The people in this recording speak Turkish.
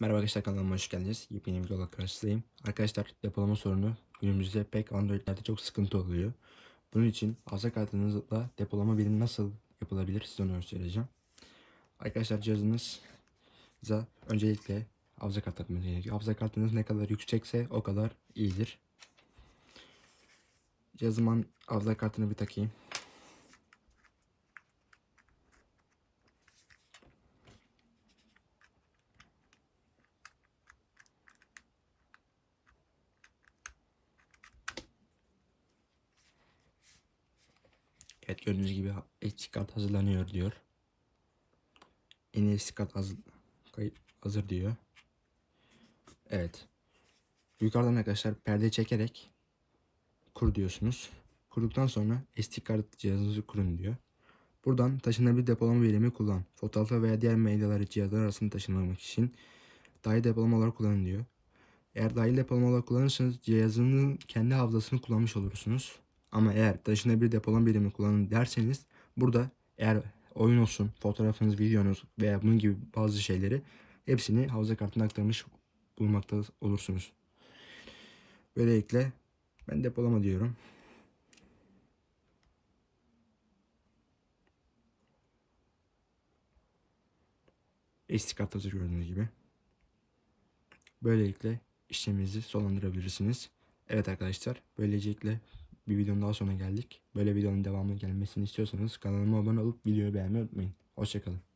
Merhaba arkadaşlar kanalıma hoş geldiniz. Yepyeni bir videoda karşınızdayım. Arkadaşlar depolama sorunu günümüzde pek Android'lerde çok sıkıntı oluyor. Bunun için hafıza kartınızla depolama bilimi nasıl yapılabilir size onu göstereceğim. Arkadaşlar cihazınıza öncelikle hafıza kartı takmanız gerekiyor. Hafıza kartınız ne kadar yüksekse o kadar iyidir. Cihazımın hafıza kartını bir takayım. gördüğünüz gibi etikat hazırlanıyor diyor. Yeni etikat hazır, hazır diyor. Evet. Yukarıdan arkadaşlar perde çekerek kur diyorsunuz. Kurduktan sonra SD kart cihazınızı kurun diyor. Buradan taşınabilir depolama birimi kullan. Fotoğrafı veya diğer medyaları cihazlar arasında taşınmak için dahil depolama olarak kullanın diyor. Eğer dahil depolama olarak kullanırsanız cihazının kendi hafızasını kullanmış olursunuz. Ama eğer taşınabilir depolama birimi kullanın derseniz burada eğer oyun olsun, fotoğrafınız, videonuz veya bunun gibi bazı şeyleri hepsini havza kartına aktarmış bulmakta olursunuz. Böylelikle ben depolama diyorum. Eksik hatası gördüğünüz gibi. Böylelikle işleminizi sonlandırabilirsiniz. Evet arkadaşlar böylelikle bir videonun daha sonuna geldik. Böyle videonun devamı gelmesini istiyorsanız kanalıma abone olup videoyu beğenmeyi unutmayın. Hoşçakalın.